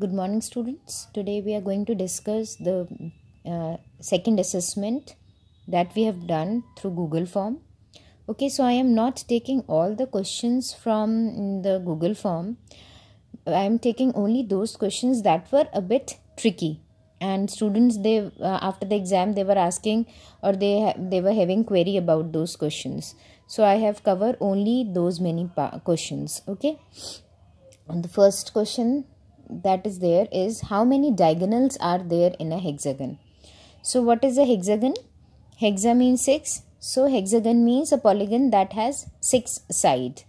Good morning, students. Today we are going to discuss the uh, second assessment that we have done through Google Form. Okay, so I am not taking all the questions from the Google Form. I am taking only those questions that were a bit tricky and students they uh, after the exam they were asking or they they were having query about those questions so i have covered only those many questions okay on the first question that is there is how many diagonals are there in a hexagon. So what is a hexagon? Hexa means 6. So hexagon means a polygon that has 6 side.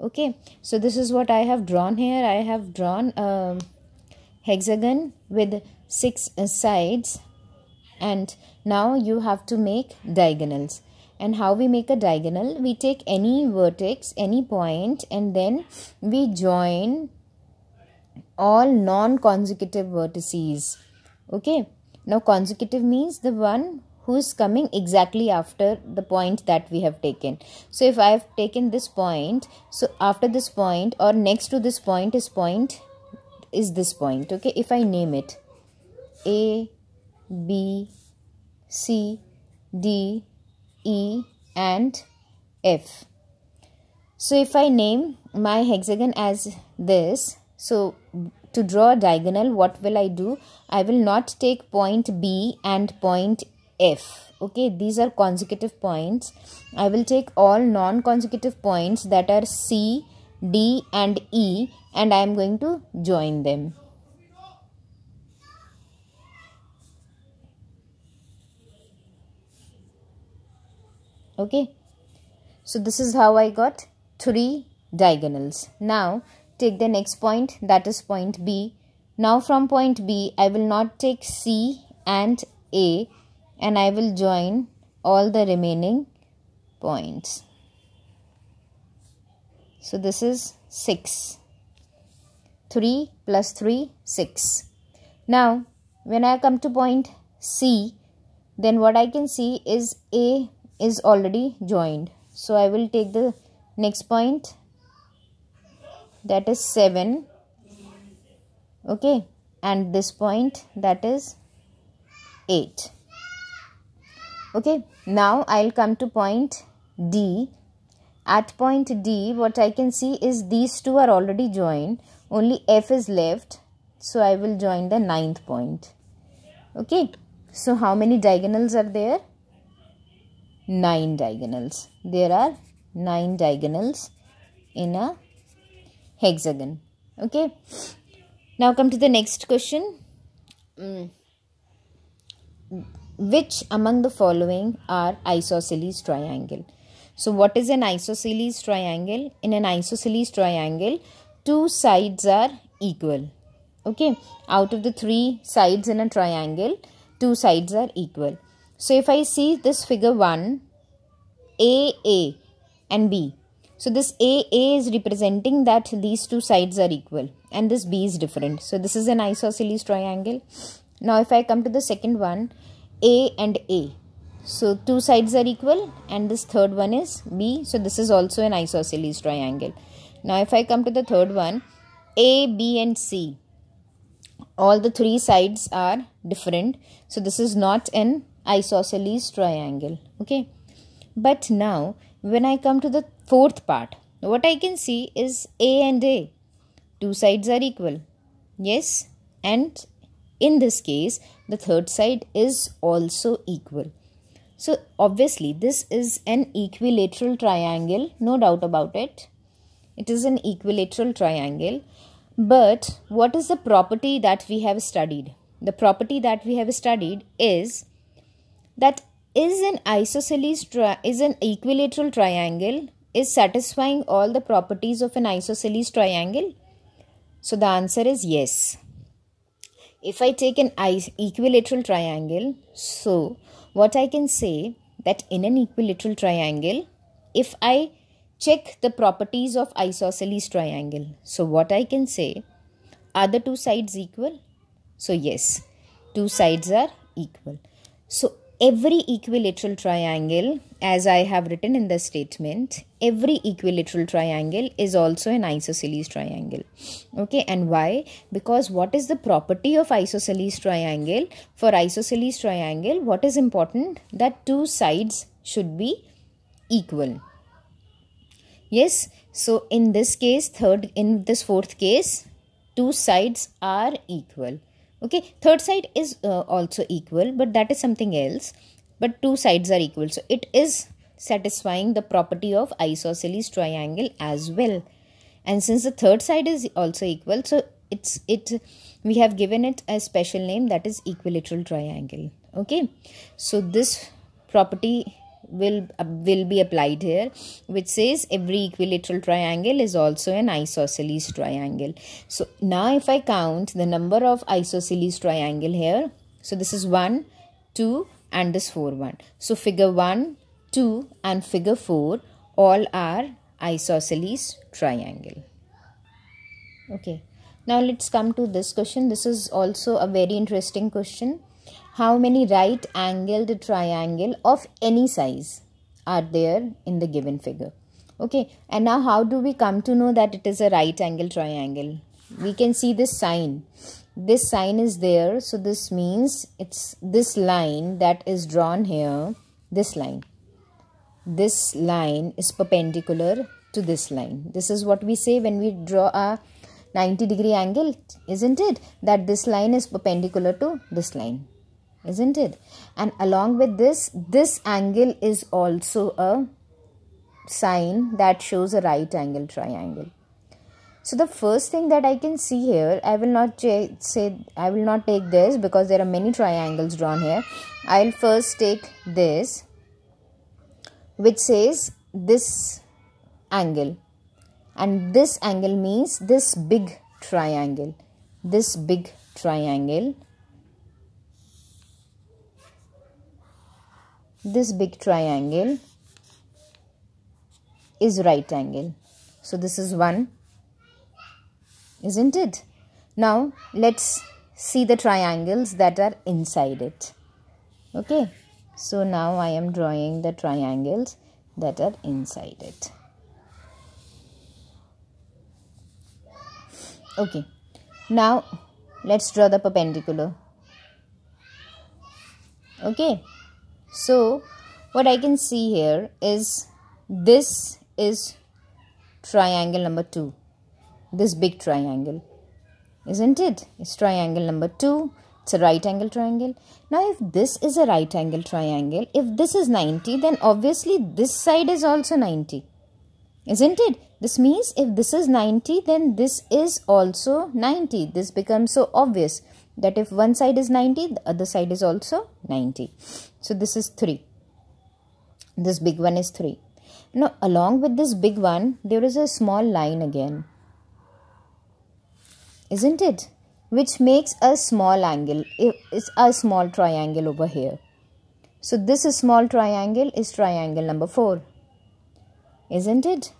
Okay. So this is what I have drawn here. I have drawn a hexagon with 6 sides and now you have to make diagonals and how we make a diagonal we take any vertex any point and then we join all non-consecutive vertices okay now consecutive means the one who's coming exactly after the point that we have taken so if i have taken this point so after this point or next to this point is point is this point okay if i name it a b c d e and f so if i name my hexagon as this so to draw a diagonal, what will I do? I will not take point B and point F. Okay, these are consecutive points. I will take all non-consecutive points that are C, D and E and I am going to join them. Okay, so this is how I got three diagonals. Now, take the next point that is point B. Now from point B, I will not take C and A and I will join all the remaining points. So this is 6. 3 plus 3, 6. Now, when I come to point C, then what I can see is A is already joined. So I will take the next point that is 7 okay and this point that is 8 okay now i'll come to point d at point d what i can see is these two are already joined only f is left so i will join the ninth point okay so how many diagonals are there nine diagonals there are nine diagonals in a hexagon okay now come to the next question mm. which among the following are isosceles triangle so what is an isosceles triangle in an isosceles triangle two sides are equal okay out of the three sides in a triangle two sides are equal so if i see this figure 1 a a and b so this A, A is representing that these two sides are equal and this B is different. So this is an isosceles triangle. Now if I come to the second one, A and A. So two sides are equal and this third one is B. So this is also an isosceles triangle. Now if I come to the third one, A, B and C. All the three sides are different. So this is not an isosceles triangle. Okay. But now when I come to the Fourth part. What I can see is A and A. Two sides are equal. Yes, and in this case, the third side is also equal. So obviously, this is an equilateral triangle, no doubt about it. It is an equilateral triangle. But what is the property that we have studied? The property that we have studied is that is an isosceles is an equilateral triangle is satisfying all the properties of an isosceles triangle? So the answer is yes. If I take an equilateral triangle, so what I can say that in an equilateral triangle, if I check the properties of isosceles triangle, so what I can say, are the two sides equal? So yes, two sides are equal. So every equilateral triangle, as I have written in the statement, every equilateral triangle is also an isosceles triangle. Okay, and why? Because what is the property of isosceles triangle? For isosceles triangle, what is important? That two sides should be equal. Yes, so in this case, third, in this fourth case, two sides are equal okay third side is uh, also equal but that is something else but two sides are equal so it is satisfying the property of isosceles triangle as well and since the third side is also equal so it's it we have given it a special name that is equilateral triangle okay so this property will uh, will be applied here which says every equilateral triangle is also an isosceles triangle so now if i count the number of isosceles triangle here so this is 1 2 and this 4 1 so figure 1 2 and figure 4 all are isosceles triangle okay now let's come to this question this is also a very interesting question how many right angled triangle of any size are there in the given figure okay and now how do we come to know that it is a right angle triangle we can see this sign this sign is there so this means it's this line that is drawn here this line this line is perpendicular to this line this is what we say when we draw a 90 degree angle isn't it that this line is perpendicular to this line isn't it and along with this this angle is also a sign that shows a right angle triangle so the first thing that i can see here i will not say i will not take this because there are many triangles drawn here i'll first take this which says this angle and this angle means this big triangle this big triangle this big triangle is right angle. So this is 1, isn't it? Now let's see the triangles that are inside it. Okay, so now I am drawing the triangles that are inside it. Okay, now let's draw the perpendicular. Okay so what i can see here is this is triangle number 2 this big triangle isn't it it's triangle number 2 it's a right angle triangle now if this is a right angle triangle if this is 90 then obviously this side is also 90 isn't it this means if this is 90 then this is also 90 this becomes so obvious that if one side is 90 the other side is also 90 so this is 3 this big one is 3 now along with this big one there is a small line again isn't it which makes a small angle it's a small triangle over here so this small triangle is triangle number 4 isn't it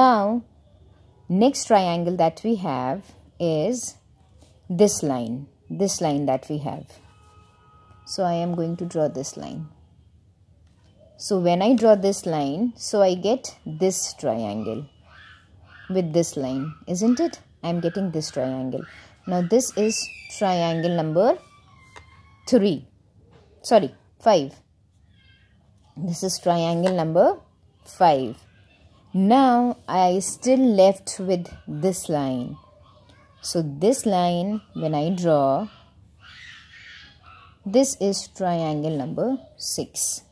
now next triangle that we have is this line this line that we have. So I am going to draw this line. So when I draw this line, so I get this triangle with this line, isn't it? I am getting this triangle. Now this is triangle number 3. Sorry, 5. This is triangle number 5. Now I still left with this line. So this line when I draw, this is triangle number 6.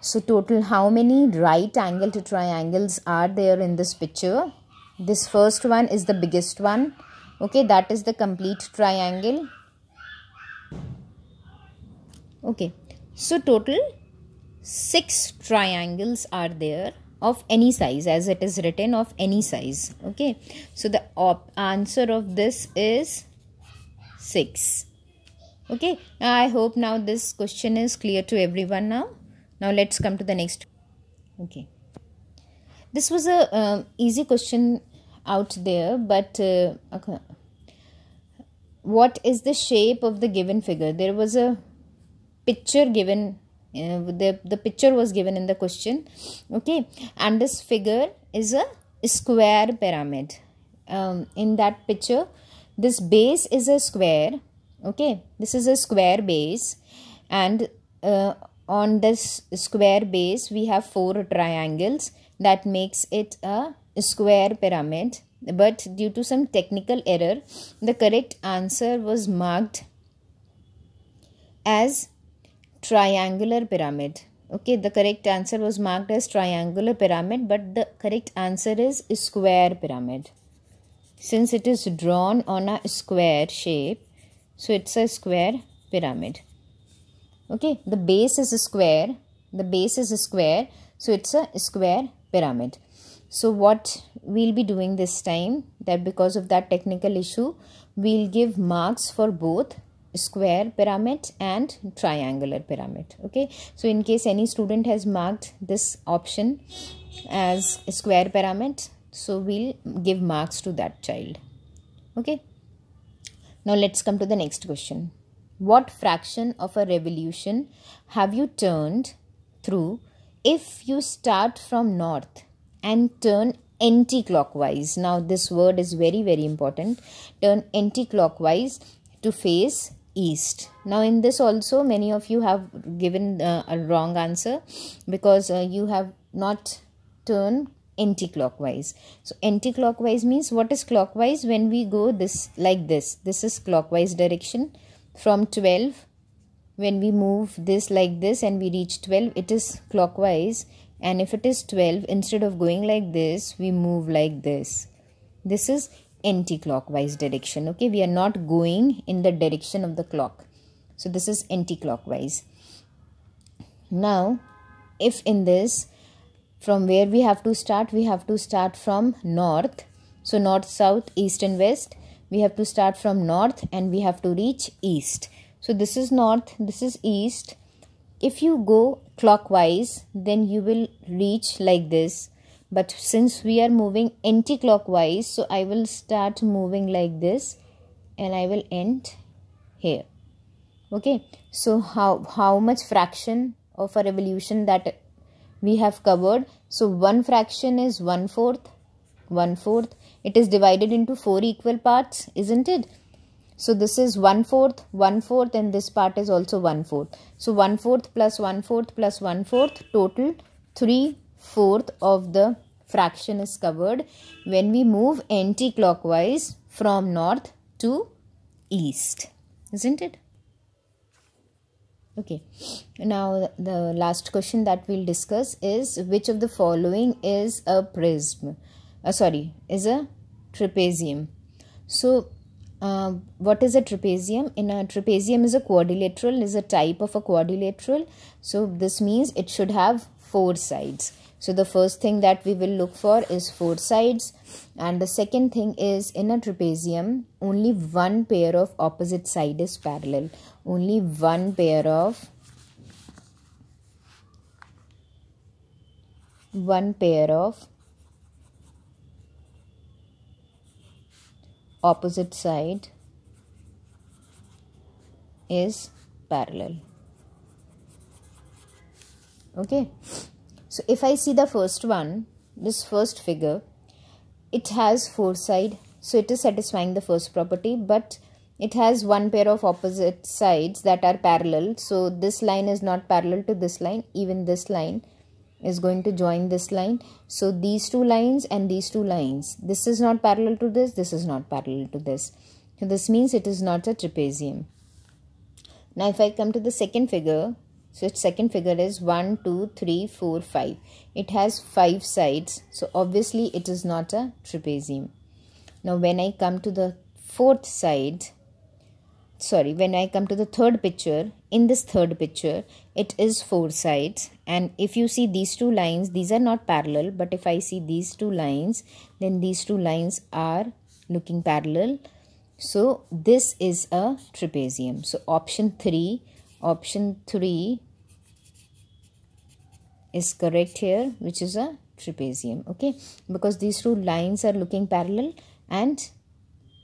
So total how many right angle to triangles are there in this picture? This first one is the biggest one. Okay, that is the complete triangle. Okay, so total 6 triangles are there of any size as it is written of any size okay so the answer of this is 6 okay i hope now this question is clear to everyone now now let's come to the next okay this was a um, easy question out there but uh, okay. what is the shape of the given figure there was a picture given uh, the, the picture was given in the question okay and this figure is a square pyramid um, in that picture this base is a square okay this is a square base and uh, on this square base we have four triangles that makes it a square pyramid but due to some technical error the correct answer was marked as triangular pyramid okay the correct answer was marked as triangular pyramid but the correct answer is square pyramid since it is drawn on a square shape so it's a square pyramid okay the base is square the base is square so it's a square pyramid so what we'll be doing this time that because of that technical issue we'll give marks for both square pyramid and triangular pyramid okay so in case any student has marked this option as square pyramid so we'll give marks to that child okay now let's come to the next question what fraction of a revolution have you turned through if you start from north and turn anti-clockwise now this word is very very important turn anti-clockwise to face east now in this also many of you have given uh, a wrong answer because uh, you have not turned anti-clockwise so anti-clockwise means what is clockwise when we go this like this this is clockwise direction from 12 when we move this like this and we reach 12 it is clockwise and if it is 12 instead of going like this we move like this this is anti-clockwise direction okay we are not going in the direction of the clock so this is anti-clockwise now if in this from where we have to start we have to start from north so north south east and west we have to start from north and we have to reach east so this is north this is east if you go clockwise then you will reach like this but since we are moving anti-clockwise so I will start moving like this and I will end here okay so how how much fraction of a revolution that we have covered so one fraction is one fourth one fourth it is divided into four equal parts isn't it so this is one fourth one fourth and this part is also one fourth so one fourth plus one fourth plus one fourth total three fourth of the fraction is covered when we move anti-clockwise from north to east. Isn't it? Okay, now the last question that we'll discuss is which of the following is a prism? Uh, sorry, is a trapezium. So, uh, what is a trapezium? In a trapezium is a quadrilateral, is a type of a quadrilateral. So, this means it should have four sides. So the first thing that we will look for is four sides and the second thing is in a trapezium only one pair of opposite side is parallel. Only one pair of one pair of opposite side is parallel okay so if I see the first one, this first figure, it has four side. So it is satisfying the first property, but it has one pair of opposite sides that are parallel. So this line is not parallel to this line, even this line is going to join this line. So these two lines and these two lines. This is not parallel to this, this is not parallel to this. So this means it is not a trapezium. Now if I come to the second figure, so its second figure is 1 2 3 4 5 it has five sides so obviously it is not a trapezium now when i come to the fourth side sorry when i come to the third picture in this third picture it is four sides and if you see these two lines these are not parallel but if i see these two lines then these two lines are looking parallel so this is a trapezium so option 3 Option 3 is correct here which is a trapezium okay because these two lines are looking parallel and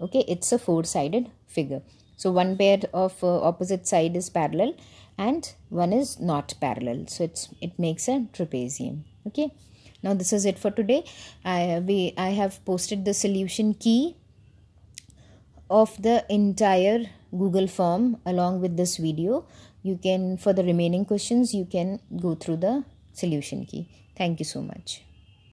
okay it's a four-sided figure so one pair of uh, opposite side is parallel and one is not parallel so it's it makes a trapezium okay now this is it for today i we i have posted the solution key of the entire google form along with this video you can for the remaining questions you can go through the solution key thank you so much